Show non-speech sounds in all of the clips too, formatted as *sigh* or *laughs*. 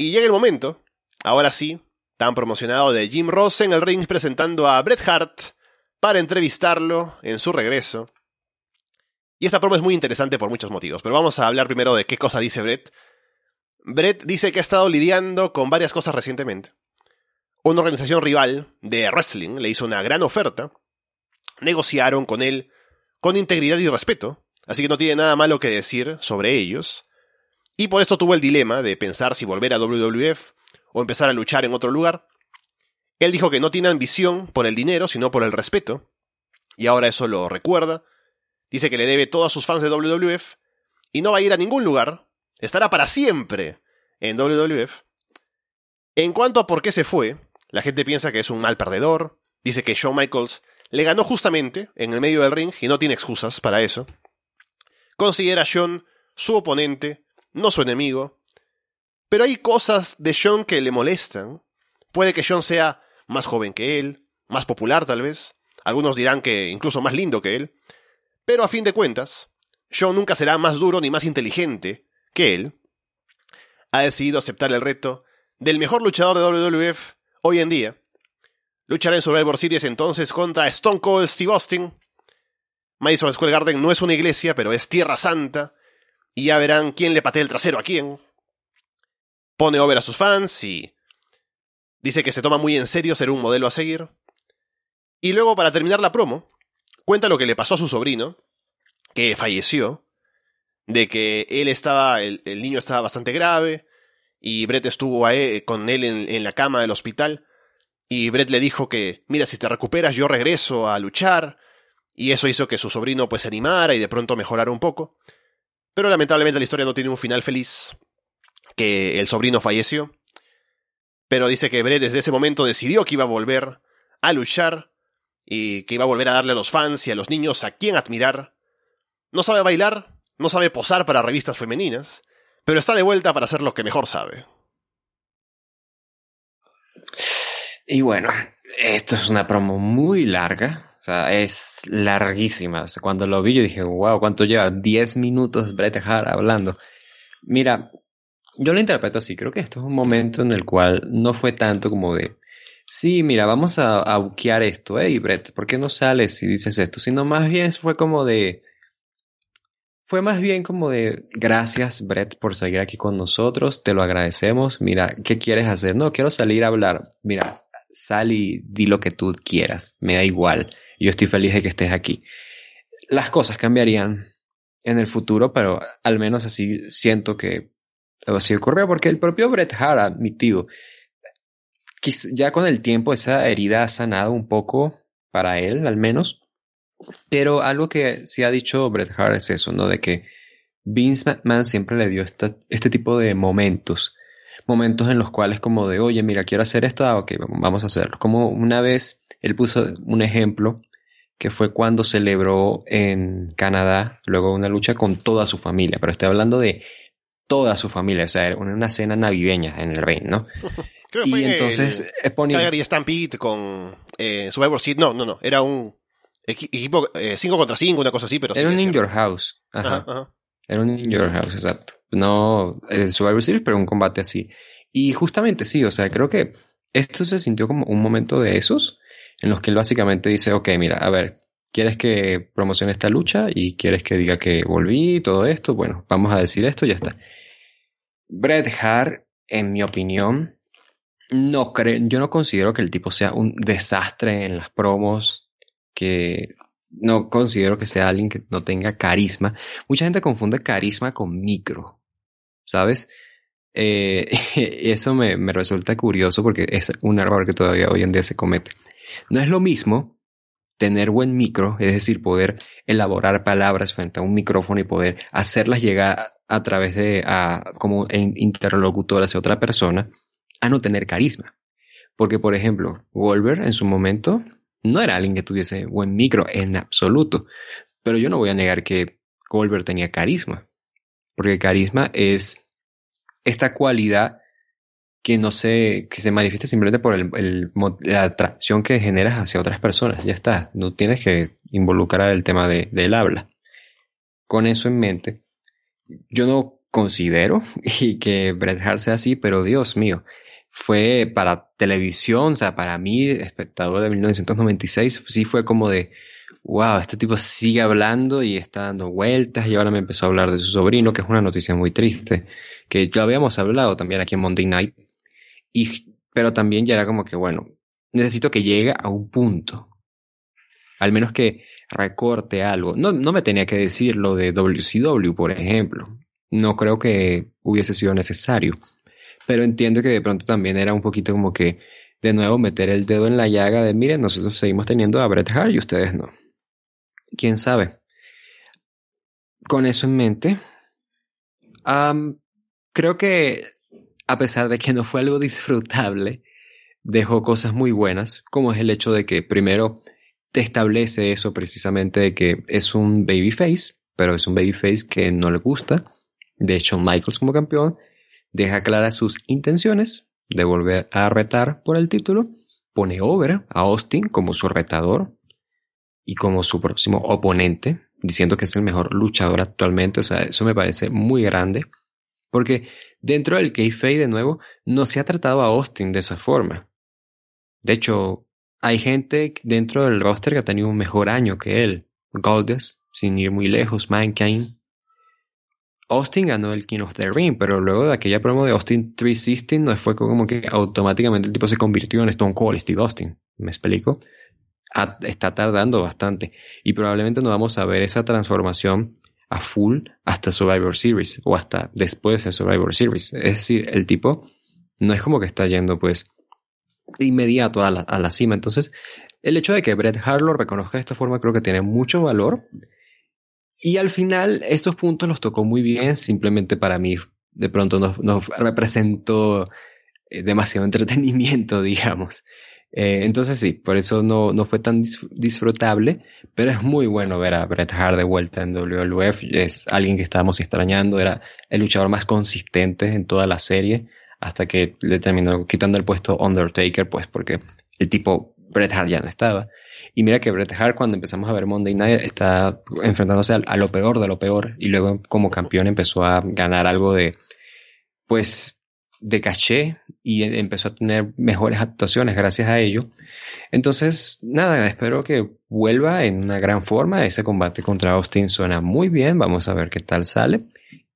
Y llega el momento, ahora sí, tan promocionado de Jim Ross en el ring presentando a Bret Hart para entrevistarlo en su regreso. Y esta promo es muy interesante por muchos motivos, pero vamos a hablar primero de qué cosa dice Bret. Bret dice que ha estado lidiando con varias cosas recientemente. Una organización rival de wrestling le hizo una gran oferta. Negociaron con él con integridad y respeto, así que no tiene nada malo que decir sobre ellos. Y por esto tuvo el dilema de pensar si volver a WWF o empezar a luchar en otro lugar. Él dijo que no tiene ambición por el dinero, sino por el respeto. Y ahora eso lo recuerda. Dice que le debe todo a sus fans de WWF y no va a ir a ningún lugar. Estará para siempre en WWF. En cuanto a por qué se fue, la gente piensa que es un mal perdedor. Dice que Shawn Michaels le ganó justamente en el medio del ring y no tiene excusas para eso. Considera a Shawn su oponente no su enemigo. Pero hay cosas de John que le molestan. Puede que John sea más joven que él, más popular tal vez, algunos dirán que incluso más lindo que él, pero a fin de cuentas, John nunca será más duro ni más inteligente que él. Ha decidido aceptar el reto del mejor luchador de WWF hoy en día. Luchará en Survivor Series entonces contra Stone Cold Steve Austin. Madison Square Garden no es una iglesia, pero es tierra santa, y ya verán quién le patea el trasero a quién. Pone over a sus fans y dice que se toma muy en serio ser un modelo a seguir. Y luego, para terminar la promo, cuenta lo que le pasó a su sobrino, que falleció, de que él estaba, el, niño estaba bastante grave, y Brett estuvo eh, con él en, la cama del hospital, y Brett le dijo que, mira, si te recuperas yo regreso a luchar, y eso hizo que su sobrino pues se animara y de pronto mejorara un poco. Pero lamentablemente la historia no tiene un final feliz, que el sobrino falleció. Pero dice que Brett desde ese momento decidió que iba a volver a luchar y que iba a volver a darle a los fans y a los niños a quien admirar. No sabe bailar, no sabe posar para revistas femeninas, pero está de vuelta para hacer lo que mejor sabe. Y bueno, esto es una promo muy larga, es larguísima. cuando lo vi yo dije, wow, ¿cuánto lleva? 10 minutos Brett Hart hablando. Mira, yo lo interpreto así. Creo que esto es un momento en el cual no fue tanto como de, sí, mira, vamos a, buquear esto. eh Brett, ¿por qué no sales y dices esto? Sino más bien fue como de, fue más bien como de gracias Brett por seguir aquí con nosotros, te lo agradecemos, mira, ¿qué quieres hacer? No, quiero salir a hablar, mira, sal y di lo que tú quieras, me da igual yo estoy feliz de que estés aquí. Las cosas cambiarían en el futuro, pero al menos así siento que así ocurrió, porque el propio Bret Hart, admitido que ya con el tiempo esa herida ha sanado un poco para él, al menos. Pero algo que sí ha dicho Bret Hart es eso, ¿no? De que Vince McMahon siempre le dio este tipo de momentos. Momentos en los cuales como de, oye, mira, quiero hacer esto, ah, ok, vamos a hacerlo. Como una vez, él puso un ejemplo que fue cuando celebró en Canadá, luego una lucha con toda su familia, pero estoy hablando de toda su familia, o sea, una cena navideña en el ring, ¿no? *laughs* Creo y fue eh, entonces Calgary eh, Stampede con eh, Survivor Seed, no, no, no, era un equipo 5 contra 5, una cosa así, pero... Era un In Your House, ajá. Era un In Your House, exacto. No el Survivor Series, pero un combate así. Y justamente sí, o sea, creo que esto se sintió como un momento de esos en los que él básicamente dice, ok, mira, a ver, ¿quieres que promocione esta lucha y quieres que diga que volví, y todo esto? Bueno, vamos a decir esto y ya está. Bret Hart, en mi opinión, no creo, yo no considero que el tipo sea un desastre en las promos, que no considero que sea alguien que no tenga carisma. Mucha gente confunde carisma con micro, ¿sabes? Eh, *laughs* eso me, resulta curioso porque es un error que todavía hoy en día se comete. No es lo mismo tener buen micro, es decir, poder elaborar palabras frente a un micrófono y poder hacerlas llegar a través de, a, como interlocutor hacia otra persona, a no tener carisma. Porque, por ejemplo, Goldberg en su momento no era alguien que tuviese buen micro en absoluto, pero yo no voy a negar que Goldberg tenía carisma, porque carisma es esta cualidad que no se, que se manifieste simplemente por la atracción que generas hacia otras personas. Ya está, no tienes que involucrar el tema del habla. Con eso en mente, yo no considero *laughs* y que Bret Hart sea así, pero Dios mío, fue para televisión, o sea, para mí, espectador de 1996, sí fue como de, wow, este tipo sigue hablando y está dando vueltas y ahora me empezó a hablar de su sobrino, que es una noticia muy triste, que ya habíamos hablado también aquí en Monday Night, y, pero también ya era como que, bueno, necesito que llegue a un punto. Al menos que recorte algo. No, no me tenía que decir lo de WCW, por ejemplo. No creo que hubiese sido necesario. Pero entiendo que de pronto también era un poquito como que, de nuevo, meter el dedo en la llaga de, miren, nosotros seguimos teniendo a Bret Hart y ustedes no. ¿Quién sabe? Con eso en mente, creo que a pesar de que no fue algo disfrutable, dejó cosas muy buenas, como es el hecho de que primero te establece eso precisamente de que es un babyface, pero es un babyface que no le gusta. De hecho, Michaels como campeón deja claras sus intenciones de volver a retar por el título, pone over a Austin como su retador y como su próximo oponente, diciendo que es el mejor luchador actualmente. O sea, eso me parece muy grande, porque Dentro del kayfabe, de nuevo, no se ha tratado a Austin de esa forma. De hecho, hay gente dentro del roster que ha tenido un mejor año que él. Goldust, sin ir muy lejos, Mankind. Austin ganó el King of the Ring, pero luego de aquella promo de Austin 360 no fue como que automáticamente el tipo se convirtió en Stone Cold Steve Austin. ¿Me explico? está tardando bastante y probablemente no vamos a ver esa transformación a full hasta Survivor Series o hasta después de Survivor Series. Es decir, el tipo no es como que está yendo pues de inmediato a la, cima. Entonces, el hecho de que Brett Harlow reconozca de esta forma creo que tiene mucho valor. Y al final, estos puntos los tocó muy bien, simplemente para mí de pronto nos, nos representó eh, demasiado *laughs* entretenimiento, digamos. Eh, entonces sí, por eso no, fue tan disfrutable, pero es muy bueno ver a Bret Hart de vuelta en WWF. Es alguien que estábamos extrañando, era el luchador más consistente en toda la serie, hasta que le terminó quitando el puesto Undertaker, pues porque el tipo Bret Hart ya no estaba. Y mira que Bret Hart cuando empezamos a ver Monday Night está enfrentándose a, a lo peor de lo peor y luego como campeón empezó a ganar algo de, pues de caché y e, empezó a tener mejores actuaciones gracias a ello. Entonces, nada, espero que vuelva en una gran forma. Ese combate contra Austin suena muy bien. Vamos a ver qué tal sale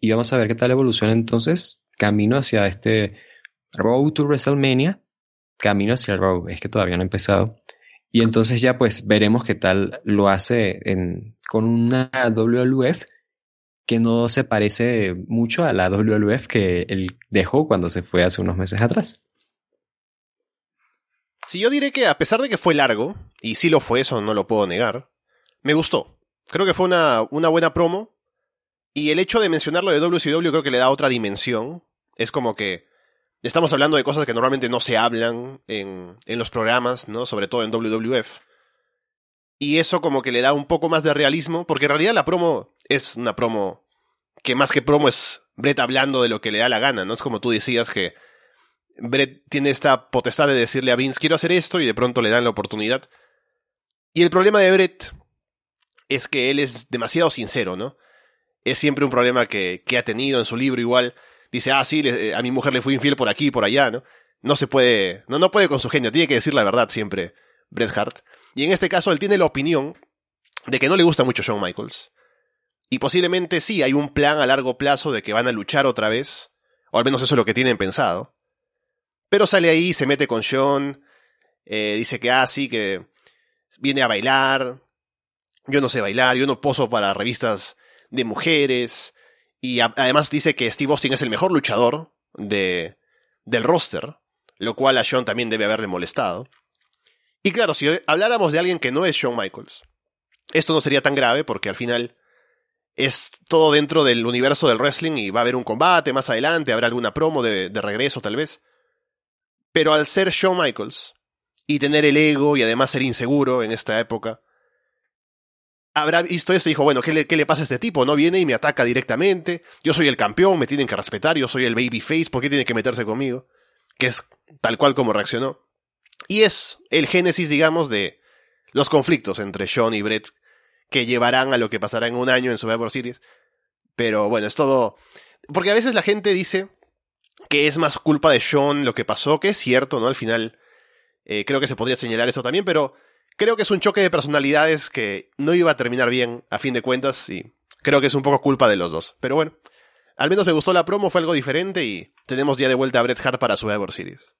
y vamos a ver qué tal evoluciona entonces camino hacia este Road to WrestleMania, camino hacia el Road, es que todavía no ha empezado. Y entonces ya pues veremos qué tal lo hace en, con una WLF que no se parece mucho a la WWF que él dejó cuando se fue hace unos meses atrás. Si sí, yo diré que a pesar de que fue largo, y sí lo fue, eso no lo puedo negar, me gustó. Creo que fue una, una buena promo. Y el hecho de mencionarlo de WCW creo que le da otra dimensión. Es como que estamos hablando de cosas que normalmente no se hablan en, en los programas, ¿no? Sobre todo en WWF. Y eso como que le da un poco más de realismo, porque en realidad la promo es una promo que más que promo es Brett hablando de lo que le da la gana, ¿no? Es como tú decías que Brett tiene esta potestad de decirle a Vince, quiero hacer esto, y de pronto le dan la oportunidad. Y el problema de Brett es que él es demasiado sincero, ¿no? Es siempre un problema que, que ha tenido en su libro igual. Dice, ah, sí, eh, a mi mujer le fui infiel por aquí y por allá, ¿no? No se puede, no, no puede con su genio, tiene que decir la verdad siempre, Bret Hart. Y en este caso él tiene la opinión de que no le gusta mucho Shawn Michaels y posiblemente sí, hay un plan a largo plazo de que van a luchar otra vez, o al menos eso es lo que tienen pensado. Pero sale ahí, se mete con John, eh, dice que así, ah, sí, que viene a bailar, yo no sé bailar, yo no poso para revistas de mujeres, y además dice que Steve Austin es el mejor luchador de, del roster, lo cual a John también debe haberle molestado. Y claro, si habláramos de alguien que no es Shawn Michaels, esto no sería tan grave porque al final es todo dentro del universo del wrestling y va a haber un combate más adelante, habrá alguna promo de, regreso tal vez. Pero al ser Shawn Michaels y tener el ego y además ser inseguro en esta época, habrá visto esto y dijo, bueno, ¿qué le, pasa a este tipo? No viene y me ataca directamente. Yo soy el campeón, me tienen que respetar, yo soy el babyface, ¿por qué tiene que meterse conmigo? Que es tal cual como reaccionó. Y es el génesis, digamos, de los conflictos entre Shawn y Brett que llevarán a lo que pasará en un año en Survivor Series. Pero bueno, es todo. Porque a veces la gente dice que es más culpa de Sean lo que pasó, que es cierto, ¿no? Al final eh, creo que se podría señalar eso también, pero creo que es un choque de personalidades que no iba a terminar bien a fin de cuentas y creo que es un poco culpa de los dos. Pero bueno, al menos me gustó la promo, fue algo diferente y tenemos ya de vuelta a Bret Hart para ever Series.